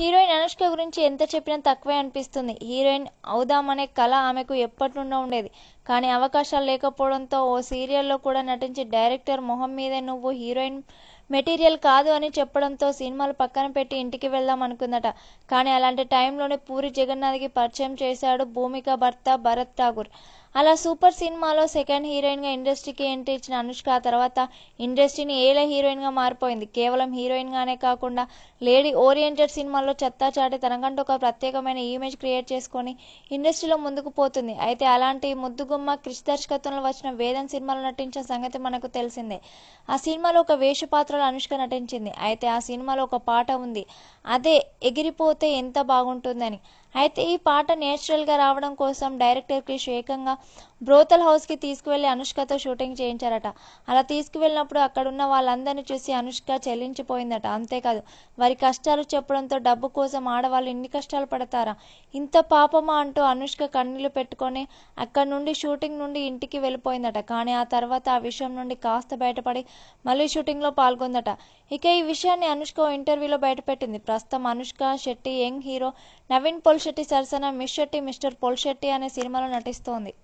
Heroine Anushka గురించి ఎంత చెప్పినా తక్కువే అనిపిస్తుంది. హీరోయిన్ అవుదామనే కల ఆమెకు ఎప్పట్నుండో ఉండేది. కానీ అవకాశాలు లేకపోవడంతో ఓ సీరియల్లో కూడా నటించి డైరెక్టర్ మొహం మీదే నువ్వు హీరోయిన్ మెటీరియల్ కాదు అని చెప్పడంతో సినిమాలు పక్కన పెట్టి ఇంటికి వెళ్దాం అనుకుందట కానీ అలాంటి టైంలోనే పూరి జగన్నాథ్కి పరిచయం చేశాడు భూమిక భర్త భరత్ ఠాగూర్ అలా సూపర్ సినిమాలో సెకండ్ హీరోయిన్గా ఇండస్ట్రీకి ఎంట్రీ ఇచ్చిన అనుష్క ఆ తర్వాత ఇండస్ట్రీని ఏల హీరోయిన్గా మారిపోయింది కేవలం హీరోయిన్గానే కాకుండా లేడీ ఓరియంటెడ్ సినిమాల్లో చాటి తనకంటూ ఒక ప్రత్యేకమైన ఇమేజ్ క్రియేట్ చేసుకొని ఇండస్ట్రీలో ముందుకు పోతుంది అయితే అలాంటి ముద్దు గుమ్మ క్రిష్ దర్శకత్వంలో వచ్చిన వేదన్ సినిమాలో నటించిన సంగతి మనకు తెలిసిందే ఆ సినిమాలో ఒక వేషపాత్రలో అనుష్క నటించింది అయితే ఆ సినిమాలో ఒక పాట ఉంది అదే ఎగిరిపోతే ఎంత బాగుంటుందని అయితే ఈ పాట నేచురల్గా రావడం కోసం డైరెక్టర్ క్రిష్ ఏకంగా బ్రోతల్ కి తీసుకువెళ్ళి అనుష్కతో షూటింగ్ చేయించారట అలా తీసుకువెళ్ళినప్పుడు అక్కడున్న వాళ్ళందరినీ చూసి అనుష్క చెల్లించిపోయిందట అంతేకాదు వారి కష్టాలు చెప్పడంతో డబ్బు కోసం ఆడవాళ్ళు ఇన్ని కష్టాలు పడతారా ఇంత పాపమా అంటూ అనుష్క కన్నీళ్లు పెట్టుకొని అక్కడ నుండి షూటింగ్ నుండి ఇంటికి వెళ్ళిపోయిందట కానీ ఆ తర్వాత ఆ విషయం నుండి కాస్త బయటపడి మళ్ళీ షూటింగ్లో పాల్గొందట ఇక ఈ విషయాన్ని అనుష్క ఇంటర్వ్యూలో బయటపెట్టింది ప్రస్తుతం అనుష్క శెట్టి యంగ్ హీరో నవీన్ పొల్ పోల్శెట్టి సరసన మిస్ శెట్టి మిస్టర్ పోల్శెట్టి అనే సినిమాలో నటిస్తోంది